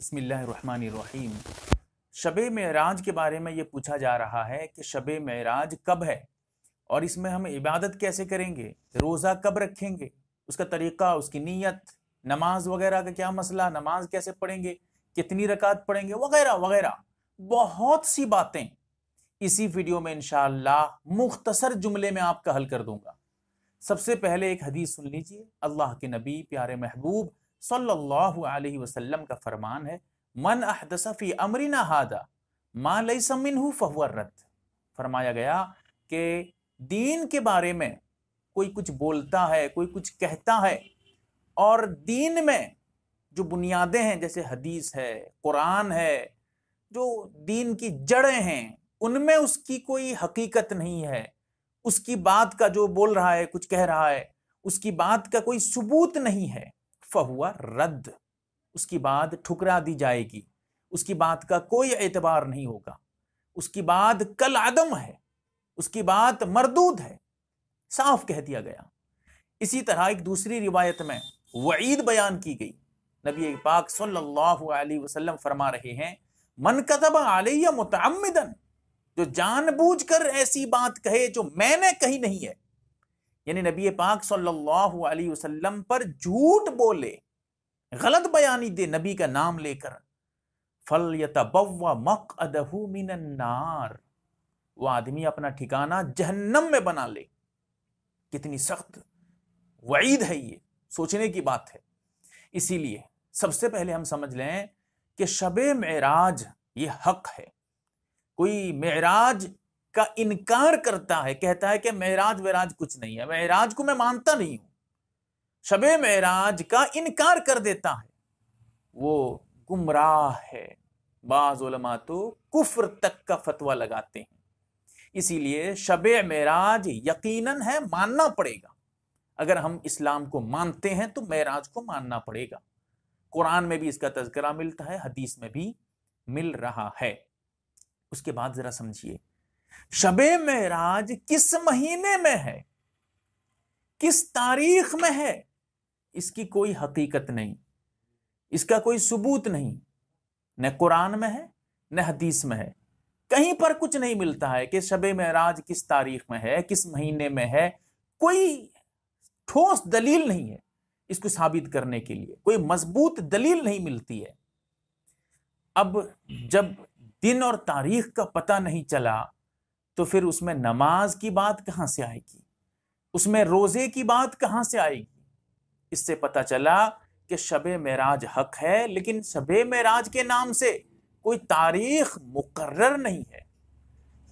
बसमीम शब महराज के बारे में ये पूछा जा रहा है कि शब महराज कब है और इसमें हम इबादत कैसे करेंगे रोज़ा कब रखेंगे उसका तरीक़ा उसकी नीयत नमाज वगैरह का क्या मसला नमाज कैसे पढ़ेंगे कितनी रकात पढ़ेंगे वगैरह वगैरह बहुत सी बातें इसी वीडियो में इनशाला मुख्तसर जुमले में आपका हल कर दूंगा सबसे पहले एक हदीस सुन लीजिए अल्लाह के नबी प्यारे महबूब सल्लल्लाहु अलैहि वसल्लम का फरमान है मन अहदसफ़ी अमरीना हादा माँ लई समिन फहुअर रद्द फरमाया गया कि दीन के बारे में कोई कुछ बोलता है कोई कुछ कहता है और दीन में जो बुनियादें हैं जैसे हदीस है कुरान है जो दीन की जड़ें हैं उनमें उसकी कोई हकीकत नहीं है उसकी बात का जो बोल रहा है कुछ कह रहा है उसकी बात का कोई सबूत नहीं है फहुआ रद्द उसकी बात ठुकरा दी जाएगी उसकी बात का कोई एतबार नहीं होगा उसकी बात कल आदम है उसकी बात मरदूद है साफ कह दिया गया इसी तरह एक दूसरी रिवायत में वईद बयान की गई नबी पाक सल्लल्लाहु अलैहि वसल्लम फरमा रहे हैं मन कतब आलिया मुतमदन जो जानबूझकर कर ऐसी बात कहे जो मैंने कही नहीं है यानी नबी पाक सल्लल्लाहु अलैहि वसल्लम पर झूठ बोले गलत बयानी दे नबी का नाम लेकर फल यतबव्वा मक अदहू वह आदमी अपना ठिकाना जहन्नम में बना ले कितनी सख्त वईद है ये सोचने की बात है इसीलिए सबसे पहले हम समझ लें कि शब मराज ये हक है कोई मराज का इनकार करता है कहता है कि महराज वहराज कुछ नहीं है महराज को मैं मानता नहीं हूं शबे महराज का इनकार कर देता है वो गुमराह है बाज़लमा तो कुफर तक का फतवा लगाते हैं इसीलिए शब महराज यकीनन है मानना पड़ेगा अगर हम इस्लाम को मानते हैं तो महराज को मानना पड़ेगा कुरान में भी इसका तस्करा मिलता है हदीस में भी मिल रहा है उसके बाद ज़रा समझिए शबे महराज किस महीने में है किस तारीख में है इसकी कोई हकीकत नहीं इसका कोई सबूत नहीं न कुरान में है न हदीस में है कहीं पर कुछ नहीं मिलता है कि शबे महराज किस तारीख में है किस महीने में है कोई ठोस दलील नहीं है इसको साबित करने के लिए कोई मजबूत दलील नहीं मिलती है अब जब दिन और तारीख का पता नहीं चला तो फिर उसमें नमाज की बात कहाँ से आएगी उसमें रोज़े की बात कहाँ से आएगी इससे पता चला कि शब मराज हक है लेकिन शब मराज के नाम से कोई तारीख मुकर्र नहीं है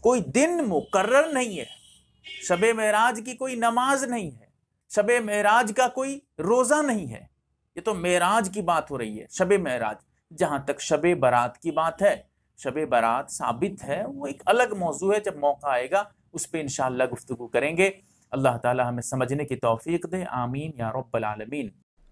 कोई दिन मुकर्र नहीं है शब मराज की कोई नमाज नहीं है शब मराज का कोई रोज़ा नहीं है ये तो महराज की बात हो रही है शब मराज जहाँ तक शब बारात की बात है शब बारात साबित है वो एक अलग मौजू है जब मौका आएगा उस पर इन गुफ्तु करेंगे अल्लाह ताली हमें समझने की तोफ़ी दे आमीन या रब्बालमीन